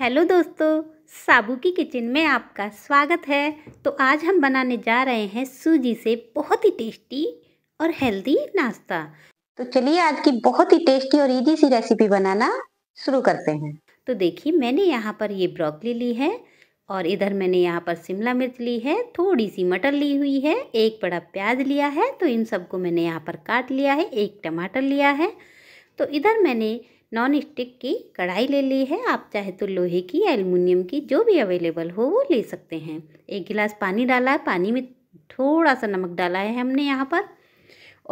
hello दोस्तों साबू की kitchen में आपका स्वागत है तो आज हम बनाने जा रहे हैं सूजी से बहुत ही टेस्टी और हेल्दी नाश्ता तो चलिए आज की बहुत ही टेस्टी और इजी सी रेसिपी बनाना शुरू करते हैं तो देखिए मैंने यहाँ पर ये ब्रोकली ली है और इधर मैंने यहाँ पर शिमला मिर्च ली है थोड़ी सी मटर ली हुई है एक बड़ा प्याज लिया है तो इन सबको मैंने यहाँ पर काट लिया है एक टमाटर लिया है तो इधर मैंने नॉन स्टिक की कढ़ाई ले ली है आप चाहे तो लोहे की या एलमिनियम की जो भी अवेलेबल हो वो ले सकते हैं एक गिलास पानी डाला है पानी में थोड़ा सा नमक डाला है हमने यहाँ पर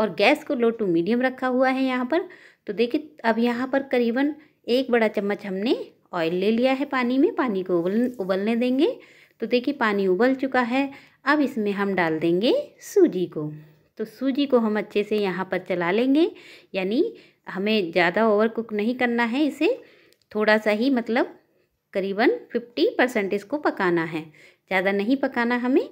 और गैस को लो टू मीडियम रखा हुआ है यहाँ पर तो देखिए अब यहाँ पर करीबन एक बड़ा चम्मच हमने ऑयल ले लिया है पानी में पानी को उबल उबलने देंगे तो देखिए पानी उबल चुका है अब इसमें हम डाल देंगे सूजी को तो सूजी को हम अच्छे से यहाँ पर चला लेंगे यानी हमें ज़्यादा ओवर कुक नहीं करना है इसे थोड़ा सा ही मतलब करीबन फिफ्टी परसेंट इसको पकाना है ज़्यादा नहीं पकाना हमें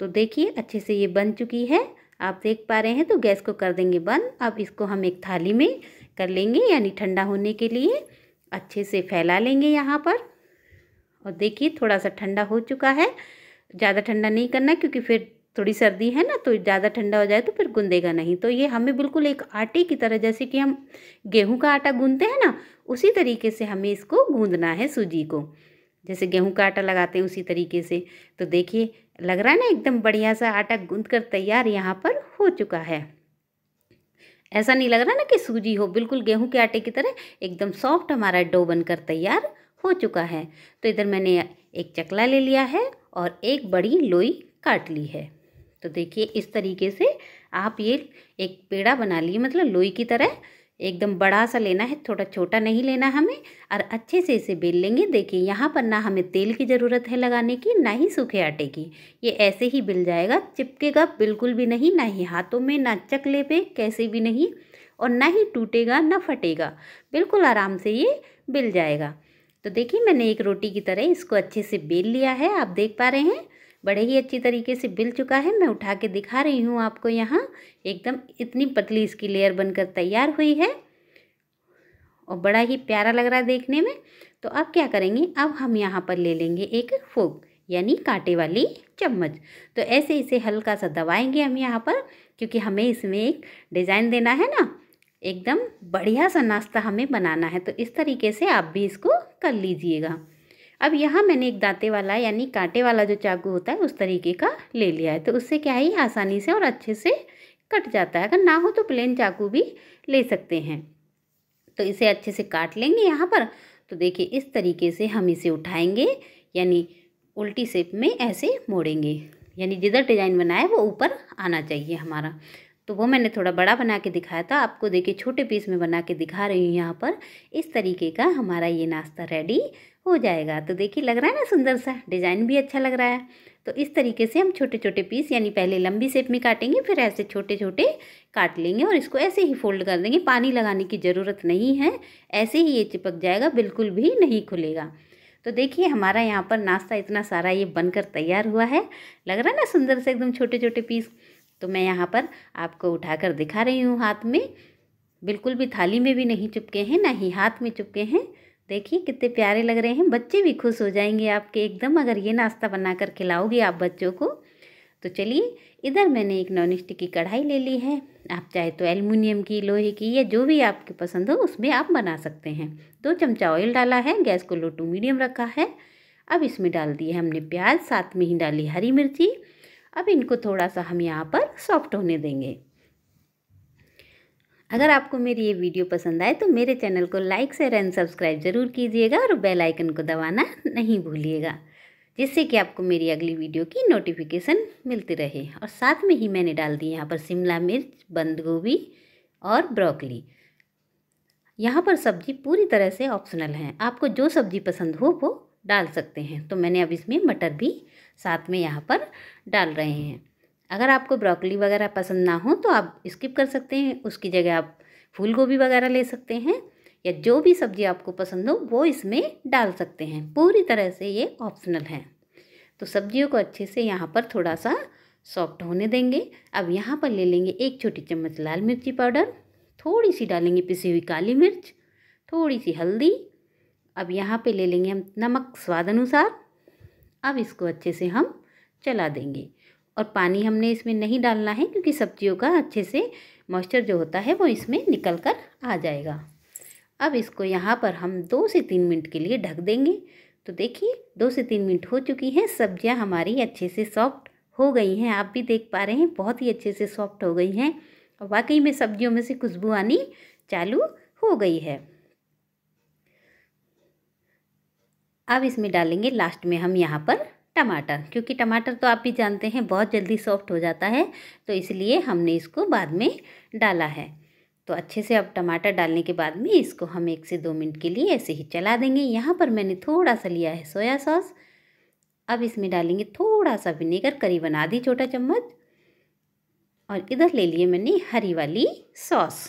तो देखिए अच्छे से ये बन चुकी है आप देख पा रहे हैं तो गैस को कर देंगे बंद अब इसको हम एक थाली में कर लेंगे यानी ठंडा होने के लिए अच्छे से फैला लेंगे यहाँ पर और देखिए थोड़ा सा ठंडा हो चुका है ज़्यादा ठंडा नहीं करना क्योंकि फिर थोड़ी सर्दी है ना तो ज़्यादा ठंडा हो जाए तो फिर गूंदेगा नहीं तो ये हमें बिल्कुल एक आटे की तरह जैसे कि हम गेहूं का आटा गूंदते हैं ना उसी तरीके से हमें इसको गूंदना है सूजी को जैसे गेहूं का आटा लगाते हैं उसी तरीके से तो देखिए लग रहा है ना एकदम बढ़िया सा आटा गूंद कर तैयार यहाँ पर हो चुका है ऐसा नहीं लग रहा ना कि सूजी हो बिल्कुल गेहूँ के आटे की तरह एकदम सॉफ्ट हमारा डो बनकर तैयार हो चुका है तो इधर मैंने एक चकला ले लिया है और एक बड़ी लोई काट ली है तो देखिए इस तरीके से आप ये एक पेड़ा बना लिए मतलब लोई की तरह एकदम बड़ा सा लेना है थोड़ा छोटा नहीं लेना हमें और अच्छे से इसे बेल लेंगे देखिए यहाँ पर ना हमें तेल की ज़रूरत है लगाने की ना ही सूखे आटे की ये ऐसे ही बिल जाएगा चिपकेगा बिल्कुल भी नहीं ना ही हाथों में ना चकले पे कैसे भी नहीं और ना ही टूटेगा ना फटेगा बिल्कुल आराम से ये बिल जाएगा तो देखिए मैंने एक रोटी की तरह इसको अच्छे से बेल लिया है आप देख पा रहे हैं बड़े ही अच्छी तरीके से बिल चुका है मैं उठा के दिखा रही हूँ आपको यहाँ एकदम इतनी पतली इसकी लेयर बनकर तैयार हुई है और बड़ा ही प्यारा लग रहा है देखने में तो अब क्या करेंगे अब हम यहाँ पर ले लेंगे एक फोक यानी कांटे वाली चम्मच तो ऐसे इसे हल्का सा दबाएंगे हम यहाँ पर क्योंकि हमें इसमें एक डिज़ाइन देना है ना एकदम बढ़िया सा नाश्ता हमें बनाना है तो इस तरीके से आप भी इसको कर लीजिएगा अब यहाँ मैंने एक दाँते वाला यानी कांटे वाला जो चाकू होता है उस तरीके का ले लिया है तो उससे क्या है आसानी से और अच्छे से कट जाता है अगर ना हो तो प्लेन चाकू भी ले सकते हैं तो इसे अच्छे से काट लेंगे यहाँ पर तो देखिए इस तरीके से हम इसे उठाएंगे यानी उल्टी शेप में ऐसे मोड़ेंगे यानी जिधर डिजाइन बनाए वो ऊपर आना चाहिए हमारा तो वो मैंने थोड़ा बड़ा बना के दिखाया था आपको देखिए छोटे पीस में बना के दिखा रही हूँ यहाँ पर इस तरीके का हमारा ये नाश्ता रेडी हो जाएगा तो देखिए लग रहा है ना सुंदर सा डिज़ाइन भी अच्छा लग रहा है तो इस तरीके से हम छोटे छोटे पीस यानी पहले लंबी सेप में काटेंगे फिर ऐसे छोटे छोटे काट लेंगे और इसको ऐसे ही फोल्ड कर देंगे पानी लगाने की ज़रूरत नहीं है ऐसे ही ये चिपक जाएगा बिल्कुल भी नहीं खुलेगा तो देखिए हमारा यहाँ पर नाश्ता इतना सारा ये बनकर तैयार हुआ है लग रहा है ना सुंदर से एकदम छोटे छोटे पीस तो मैं यहाँ पर आपको उठाकर दिखा रही हूँ हाथ में बिल्कुल भी थाली में भी नहीं चुपके हैं ना ही हाथ में चुपके हैं देखिए कितने प्यारे लग रहे हैं बच्चे भी खुश हो जाएंगे आपके एकदम अगर ये नाश्ता बनाकर खिलाओगे आप बच्चों को तो चलिए इधर मैंने एक नॉन स्टिक की कढ़ाई ले ली है आप चाहे तो एल्युमिनियम की लोहे की या जो भी आपके पसंद हो उसमें आप बना सकते हैं दो चमचा ऑयल डाला है गैस को लो टू मीडियम रखा है अब इसमें डाल दिए हमने प्याज साथ में ही डाली हरी मिर्ची अब इनको थोड़ा सा हम यहाँ पर सॉफ्ट होने देंगे अगर आपको मेरी ये वीडियो पसंद आए तो मेरे चैनल को लाइक शेयर एंड सब्सक्राइब ज़रूर कीजिएगा और बेल आइकन को दबाना नहीं भूलिएगा जिससे कि आपको मेरी अगली वीडियो की नोटिफिकेशन मिलती रहे और साथ में ही मैंने डाल दी यहाँ पर शिमला मिर्च बंद गोभी और ब्रोकली यहाँ पर सब्जी पूरी तरह से ऑप्शनल है आपको जो सब्जी पसंद हो वो डाल सकते हैं तो मैंने अब इसमें मटर भी साथ में यहाँ पर डाल रहे हैं अगर आपको ब्रोकली वगैरह पसंद ना हो तो आप स्किप कर सकते हैं उसकी जगह आप फूल गोभी वगैरह ले सकते हैं या जो भी सब्जी आपको पसंद हो वो इसमें डाल सकते हैं पूरी तरह से ये ऑप्शनल है तो सब्जियों को अच्छे से यहाँ पर थोड़ा सा सॉफ्ट होने देंगे अब यहाँ पर ले लेंगे एक छोटी चम्मच लाल मिर्ची पाउडर थोड़ी सी डालेंगे पिसी हुई काली मिर्च थोड़ी सी हल्दी अब यहाँ पे ले लेंगे हम नमक स्वाद अनुसार अब इसको अच्छे से हम चला देंगे और पानी हमने इसमें नहीं डालना है क्योंकि सब्जियों का अच्छे से मॉइस्चर जो होता है वो इसमें निकल कर आ जाएगा अब इसको यहाँ पर हम दो से तीन मिनट के लिए ढक देंगे तो देखिए दो से तीन मिनट हो चुकी हैं सब्जियाँ हमारी अच्छे से सॉफ्ट हो गई हैं आप भी देख पा रहे हैं बहुत ही अच्छे से सॉफ्ट हो गई हैं और वाकई में सब्जियों में से खुशबू आनी चालू हो गई है अब इसमें डालेंगे लास्ट में हम यहाँ पर टमाटर क्योंकि टमाटर तो आप भी जानते हैं बहुत जल्दी सॉफ्ट हो जाता है तो इसलिए हमने इसको बाद में डाला है तो अच्छे से अब टमाटर डालने के बाद में इसको हम एक से दो मिनट के लिए ऐसे ही चला देंगे यहाँ पर मैंने थोड़ा सा लिया है सोया सॉस अब इसमें डालेंगे थोड़ा सा विनेगर करीबन आधी छोटा चम्मच और इधर ले लिए मैंने हरी वाली सॉस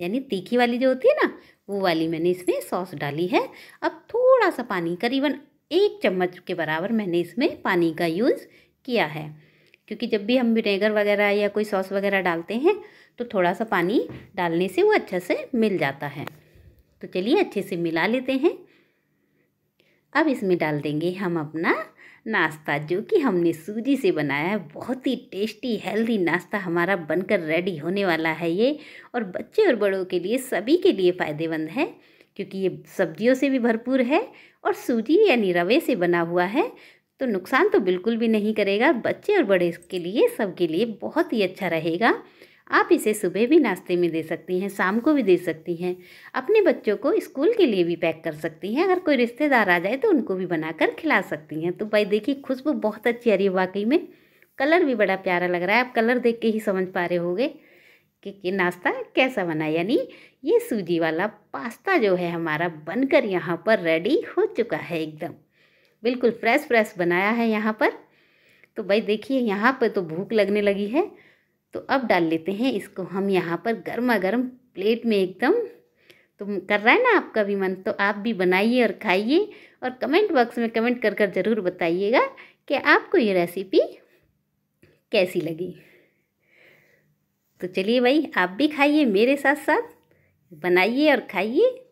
यानी तीखी वाली जो होती है ना वो वाली मैंने इसमें सॉस डाली है अब थोड़ा सा पानी करीबन एक चम्मच के बराबर मैंने इसमें पानी का यूज़ किया है क्योंकि जब भी हम विनेगर वगैरह या कोई सॉस वगैरह डालते हैं तो थोड़ा सा पानी डालने से वो अच्छा से मिल जाता है तो चलिए अच्छे से मिला लेते हैं अब इसमें डाल देंगे हम अपना नाश्ता जो कि हमने सूजी से बनाया है बहुत ही टेस्टी हेल्दी नाश्ता हमारा बनकर रेडी होने वाला है ये और बच्चे और बड़ों के लिए सभी के लिए फ़ायदेमंद है क्योंकि ये सब्जियों से भी भरपूर है और सूजी यानी रवे से बना हुआ है तो नुकसान तो बिल्कुल भी नहीं करेगा बच्चे और बड़े के लिए सबके लिए बहुत ही अच्छा रहेगा आप इसे सुबह भी नाश्ते में दे सकती हैं शाम को भी दे सकती हैं अपने बच्चों को स्कूल के लिए भी पैक कर सकती हैं अगर कोई रिश्तेदार आ जाए तो उनको भी बनाकर खिला सकती हैं तो भाई देखिए खुशबू बहुत अच्छी आ रही है वाकई में कलर भी बड़ा प्यारा लग रहा है आप कलर देख के ही समझ पा रहे गए कि, कि नाश्ता कैसा बना यानी ये सूजी वाला पास्ता जो है हमारा बनकर यहाँ पर रेडी हो चुका है एकदम बिल्कुल फ्रेश फ्रेश बनाया है यहाँ पर तो भाई देखिए यहाँ पर तो भूख लगने लगी है तो अब डाल लेते हैं इसको हम यहाँ पर गर्मा गर्म प्लेट में एकदम तो कर रहा है ना आपका भी मन तो आप भी बनाइए और खाइए और कमेंट बॉक्स में कमेंट कर कर ज़रूर बताइएगा कि आपको ये रेसिपी कैसी लगी तो चलिए भाई आप भी खाइए मेरे साथ साथ बनाइए और खाइए